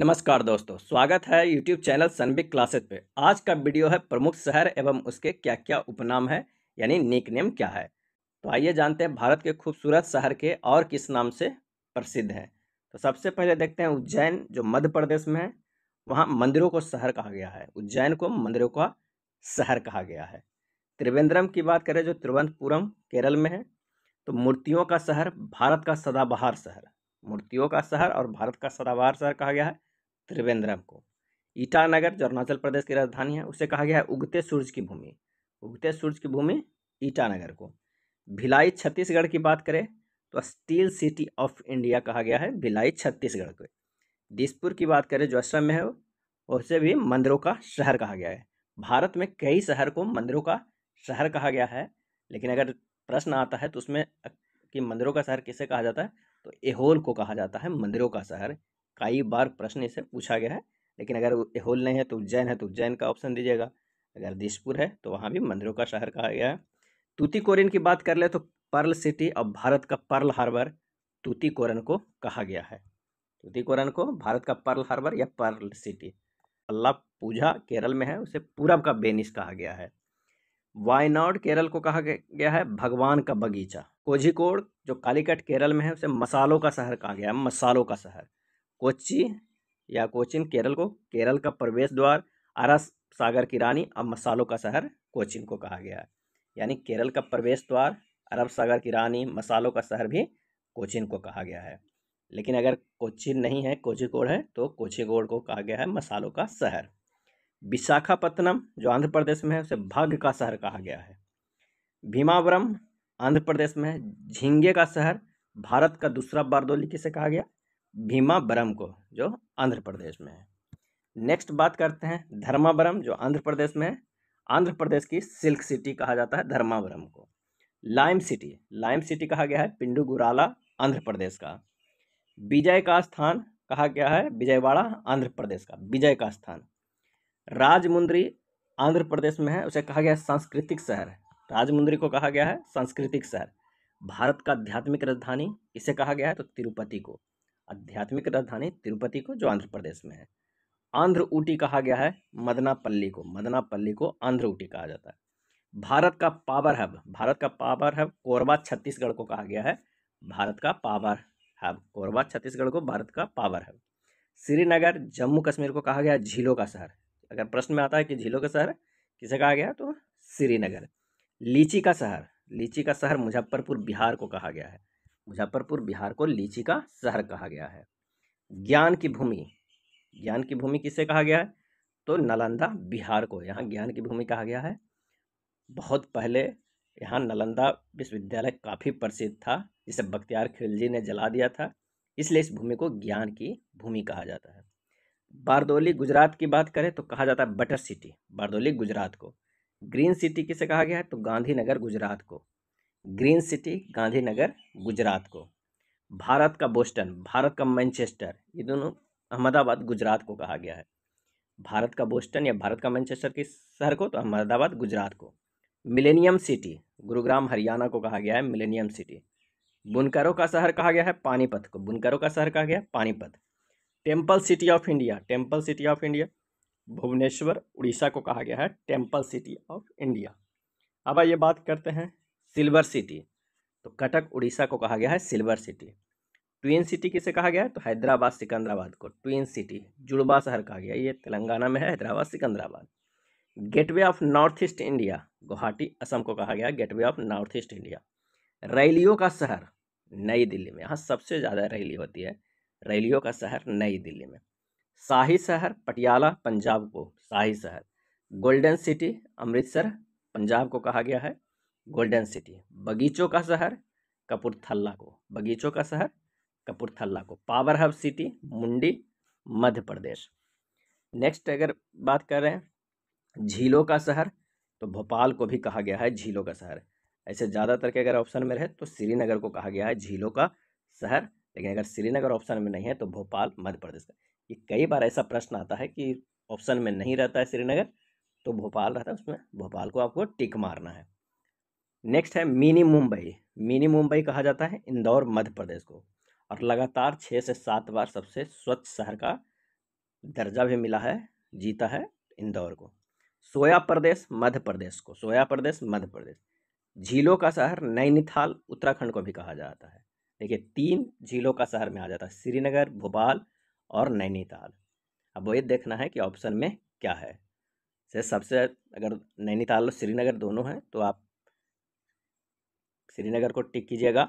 नमस्कार दोस्तों स्वागत है यूट्यूब चैनल सनबिक क्लासेस पे आज का वीडियो है प्रमुख शहर एवं उसके क्या क्या उपनाम है यानी निक नेम क्या है तो आइए जानते हैं भारत के खूबसूरत शहर के और किस नाम से प्रसिद्ध हैं तो सबसे पहले देखते हैं उज्जैन जो मध्य प्रदेश में है वहाँ मंदिरों को शहर कहा गया है उज्जैन को मंदिरों का शहर कहा गया है त्रिवेंद्रम की बात करें जो त्रिवंतपुरम केरल में है तो मूर्तियों का शहर भारत का सदाबहार शहर मूर्तियों का शहर और भारत का सदाबहार शहर कहा गया है त्रिवेंद्रम को ईटानगर जो अरुणाचल प्रदेश की राजधानी है उसे कहा गया है उगते सूर्य की भूमि उगते सूर्य की भूमि ईटानगर को भिलाई छत्तीसगढ़ की बात करें तो स्टील सिटी ऑफ इंडिया कहा गया है भिलाई छत्तीसगढ़ को दिसपुर की बात करें जो असम में है उसे भी मंदिरों का शहर कहा गया है भारत में कई शहर को मंदिरों का शहर कहा गया है लेकिन अगर प्रश्न आता है तो उसमें कि मंदिरों का शहर किसे कहा जाता है तो एहोल को कहा जाता है मंदिरों का शहर कई बार प्रश्न इसे पूछा गया है लेकिन अगर एहोल नहीं है तो उज्जैन है तो उज्जैन का ऑप्शन दीजिएगा अगर दिसपुर है तो वहाँ भी मंदिरों का शहर कहा गया है तूतीकोरिन की बात कर ले तो पर्ल सिटी और भारत का पर्ल हार्बर तूतीकोरन को कहा गया है तूतीकोरन को भारत का पर्ल हार्बर या pearl city Alappuzha Kerala में है उसे पूरब का बेनिस कहा गया है वायनाड केरल को कहा गया है भगवान का बगीचा कोझिकोड़ जो कालीकट केरल में है उसे मसालों का शहर कहा गया मसालों का शहर कोच्चि या कोचिन केरल को केरल का प्रवेश द्वार अरस सागर की रानी अब मसालों का शहर कोचिन को कहा गया है यानी केरल का प्रवेश द्वार अरब सागर की रानी मसालों का शहर भी कोचिन को कहा गया है लेकिन अगर कोचिन नहीं है कोझिकोड है तो कोचिकोड को कहा गया है मसालों का शहर विशाखापत्तनम जो आंध्र प्रदेश में है उसे भाग्य का शहर कहा गया है भीमावरम आंध्र प्रदेश में है झींगे का शहर भारत का दूसरा बारदोली किसे कहा गया भीमा बरम को जो आंध्र प्रदेश में है नेक्स्ट बात करते हैं धर्मावरम जो आंध्र प्रदेश में है आंध्र प्रदेश की सिल्क सिटी कहा जाता है धर्मावरम को लाइम सिटी लाइम सिटी कहा गया है पिंडुगुराला आंध्र प्रदेश का विजय का स्थान कहा गया है विजयवाड़ा आंध्र प्रदेश का विजय का स्थान राजमुंद्री आंध्र प्रदेश में है उसे कहा गया सांस्कृतिक शहर राजमुंद्री को कहा गया है सांस्कृतिक शहर भारत का आध्यात्मिक राजधानी किसे कहा गया है तो तिरुपति को आध्यात्मिक राजधानी तिरुपति को जो आंध्र प्रदेश में है आंध्र ऊटी कहा गया है मदनापल्ली को मदनापल्ली को आंध्र ऊटी कहा जाता है भारत का पावर हब भारत का पावर हब कोरबा छत्तीसगढ़ को कहा गया है भारत का पावर हब कोरबा छत्तीसगढ़ को भारत का पावर हब श्रीनगर जम्मू कश्मीर को कहा गया झीलों का शहर अगर प्रश्न में आता है कि झीलों का शहर किसे कहा गया तो श्रीनगर लीची का शहर लीची का शहर मुजफ्फरपुर बिहार को कहा गया है मुजफ्फरपुर बिहार को लीची का शहर कहा गया है ज्ञान की भूमि ज्ञान की भूमि किससे कहा गया है तो नालंदा बिहार को यहाँ ज्ञान की भूमि कहा गया है बहुत पहले यहाँ नालंदा विश्वविद्यालय काफ़ी प्रसिद्ध था जिसे बख्तियार खिलजी ने जला दिया था इसलिए इस भूमि को ज्ञान की भूमि कहा जाता है बारदोली गुजरात की बात करें तो कहा जाता है बटर सिटी बारदोली गुजरात को ग्रीन सिटी किसे कहा गया है तो गांधीनगर गुजरात को ग्रीन सिटी गांधीनगर गुजरात को भारत का बोस्टन भारत का मैनचेस्टर ये दोनों अहमदाबाद गुजरात को कहा गया है भारत का बोस्टन या भारत का मैनचेस्टर किस शहर को तो अहमदाबाद गुजरात को मिलेनियम सिटी गुरुग्राम हरियाणा को कहा गया है मिलेनियम सिटी बुनकरों का शहर कहा गया है पानीपत को बुनकरों का शहर कहा गया है Panipat temple city of India temple city of India Bhubaneswar Orissa को कहा गया है टेम्पल सिटी ऑफ इंडिया अब आइए बात करते हैं सिल्वर सिटी तो कटक उड़ीसा को कहा गया है सिल्वर सिटी ट्विन सिटी किसे कहा गया है तो हैदराबाद सिकंदराबाद को ट्विन सिटी जुड़वा शहर कहा गया ये तेलंगाना में है Hyderabad Secunderabad gateway of north east India Guwahati Assam को कहा गया gateway of north east India रैलियों का शहर नई दिल्ली में यहाँ सबसे ज़्यादा रैली होती है रैलियों का शहर नई दिल्ली में शाही शहर पटियाला पंजाब को शाही शहर गोल्डन सिटी अमृतसर पंजाब को कहा गया है गोल्डन सिटी बगीचों का शहर कपूरथला को बगीचों का शहर कपूरथला को पावर हब सिटी मुंडी मध्य प्रदेश नेक्स्ट अगर बात कर रहे हैं झीलों का शहर तो भोपाल को भी कहा गया है झीलों का शहर ऐसे ज़्यादातर के अगर ऑप्शन में रहे तो श्रीनगर को कहा गया है झीलों का शहर लेकिन अगर श्रीनगर ऑप्शन में नहीं है तो भोपाल मध्य प्रदेश का ये कई बार ऐसा प्रश्न आता है कि ऑप्शन में नहीं रहता है श्रीनगर तो भोपाल रहता है उसमें भोपाल को आपको टिक मारना है नेक्स्ट है मिनी मुंबई मिनी मुंबई कहा जाता है इंदौर मध्य प्रदेश को और लगातार छः से सात बार सबसे स्वच्छ शहर का दर्जा भी मिला है जीता है इंदौर को सोया प्रदेश मध्य प्रदेश को सोया प्रदेश मध्य प्रदेश झीलों का शहर नैनीताल उत्तराखंड को भी कहा जाता है देखिए तीन झीलों का शहर में आ जाता है श्रीनगर भोपाल और नैनीताल अब वो ये देखना है कि ऑप्शन में क्या है से सबसे अगर नैनीताल और श्रीनगर दोनों हैं तो आप श्रीनगर को टिक कीजिएगा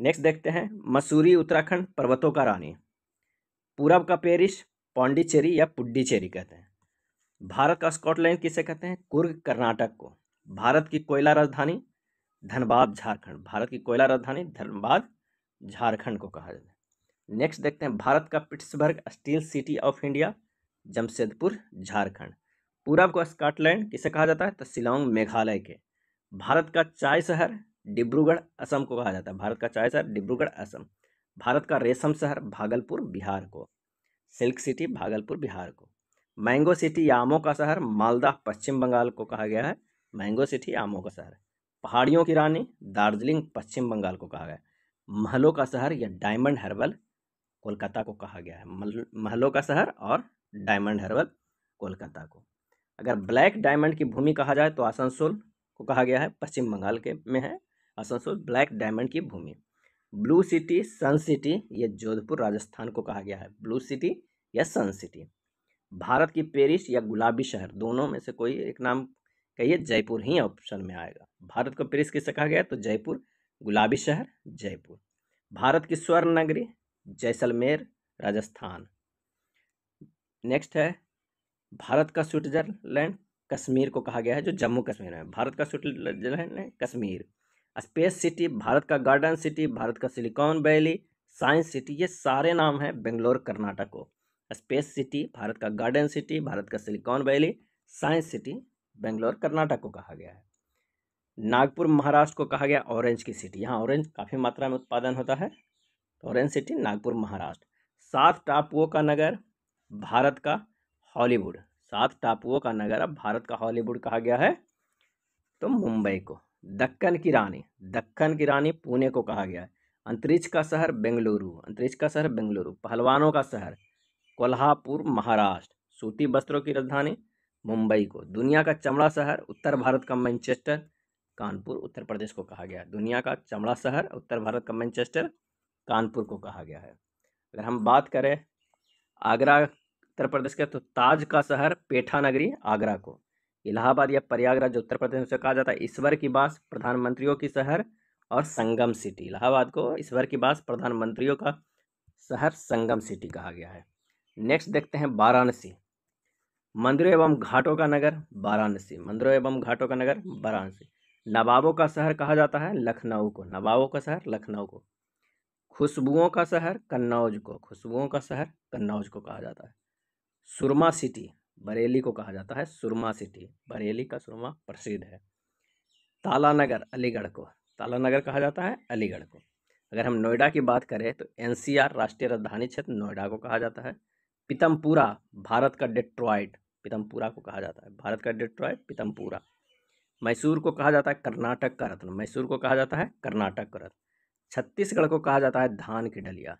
नेक्स्ट देखते हैं मसूरी उत्तराखंड पर्वतों का रानी पूरब का पेरिस पौंडीचेरी या पुड्डीचेरी कहते हैं भारत का स्कॉटलैंड किसे कहते हैं कुर्ग कर्नाटक को भारत की कोयला राजधानी धनबाद झारखंड भारत की कोयला राजधानी धनबाद झारखंड को कहा जाता है नेक्स्ट देखते हैं भारत का Pittsburgh steel city of India Jamshedpur Jharkhand पूरब को स्कॉटलैंड किसे कहा जाता है तो शिलोंग मेघालय के भारत का चाय शहर डिब्रूगढ़ असम को कहा जाता है भारत का चाय शहर डिब्रूगढ़ असम भारत का रेशम शहर भागलपुर बिहार को सिल्क सिटी भागलपुर बिहार को मैंगो सिटी यामो आमों का शहर मालदा पश्चिम बंगाल को कहा गया है मैंगो सिटी आमों का शहर पहाड़ियों की रानी दार्जिलिंग पश्चिम बंगाल को कहा गया महलों का शहर या डायमंड हर्बल कोलकाता को कहा गया है महलों का शहर और डायमंड हर्बल कोलकाता को अगर ब्लैक डायमंड की भूमि कहा जाए तो आसनसोल को कहा गया है पश्चिम बंगाल के में है आसनसोल ब्लैक डायमंड की भूमि ब्लू सिटी सन सिटी ये जोधपुर राजस्थान को कहा गया है ब्लू सिटी या सन सिटी भारत की पेरिस या गुलाबी शहर दोनों में से कोई एक नाम कहिए जयपुर ही ऑप्शन में आएगा भारत को पेरिस किससे कहा गया तो जयपुर गुलाबी शहर जयपुर भारत की स्वर्ण नगरी जैसलमेर राजस्थान नेक्स्ट है भारत का स्विट्जरलैंड कश्मीर को कहा गया है जो जम्मू कश्मीर है भारत का स्विट्जरलैंड है कश्मीर स्पेस सिटी भारत का गार्डन सिटी भारत का सिलिकॉन वैली साइंस सिटी ये सारे नाम हैं बेंगलोर कर्नाटक को स्पेस सिटी भारत का गार्डन सिटी भारत का silicon valley science city Bangalore Karnataka को कहा गया है नागपुर महाराष्ट्र को कहा गया ऑरेंज की सिटी यहाँ ऑरेंज काफ़ी मात्रा में उत्पादन होता है फॉरन सिटी नागपुर महाराष्ट्र सात टापुओं का नगर भारत का हॉलीवुड सात टापुओं का नगर अब भारत का हॉलीवुड कहा गया है तो मुंबई को दक्कन की रानी दक्कन की रानी पुणे को कहा गया है अंतरिक्ष का शहर बेंगलुरु अंतरिक्ष का शहर बेंगलुरु पहलवानों का शहर कोल्हापुर महाराष्ट्र सूती वस्त्रों की राजधानी मुंबई को दुनिया का चमड़ा शहर उत्तर भारत का मैनचेस्टर कानपुर उत्तर प्रदेश को कहा गया दुनिया का चमड़ा शहर उत्तर भारत का मैनचेस्टर कानपुर को कहा गया है अगर हम बात करें आगरा उत्तर प्रदेश के तो ताज का शहर पेठा नगरी आगरा को इलाहाबाद या प्रयागराज उत्तर प्रदेश में कहा जाता है ईश्वर की बास प्रधानमंत्रियों की शहर और संगम सिटी इलाहाबाद को ईश्वर की बास प्रधानमंत्रियों का शहर संगम सिटी कहा गया है नेक्स्ट देखते हैं वाराणसी मंदिरों एवं घाटों का नगर वाराणसी मंदिरों एवं घाटों का नगर वाराणसी नवाबों का शहर कहा जाता है लखनऊ को नवाबों का शहर लखनऊ को खुशबुओं का शहर कन्नौज को खुशबुओं का शहर कन्नौज को कहा जाता है सुरमा सिटी बरेली को कहा जाता है सुरमा सिटी बरेली का सुरमा प्रसिद्ध है ताला नगर अलीगढ़ को ताला नगर कहा जाता है अलीगढ़ को अगर हम नोएडा की बात करें तो एनसीआर राष्ट्रीय राजधानी क्षेत्र नोएडा को कहा जाता है पीतमपुरा भारत का डेट्रॉयड पीतमपुरा को कहा जाता है भारत का डेट्रॉयड पीतमपुरा मैसूर को कहा जाता है कर्नाटक का रत्न मैसूर को कहा जाता है कर्नाटक का रत्न छत्तीसगढ़ को कहा जाता है धान की डलिया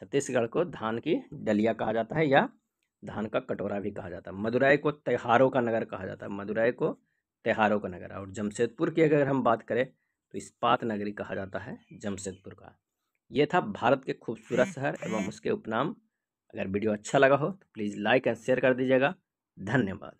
छत्तीसगढ़ को धान की डलिया कहा जाता है या धान का कटोरा भी कहा जाता है मदुराई को त्योहारों का नगर कहा जाता है मदुराई को त्योहारों का नगर और जमशेदपुर की अगर हम बात करें तो इस्पात नगरी कहा जाता है जमशेदपुर का ये था भारत के खूबसूरत शहर एवं उसके उपनाम अगर वीडियो अच्छा लगा हो तो प्लीज़ लाइक एंड शेयर कर दीजिएगा धन्यवाद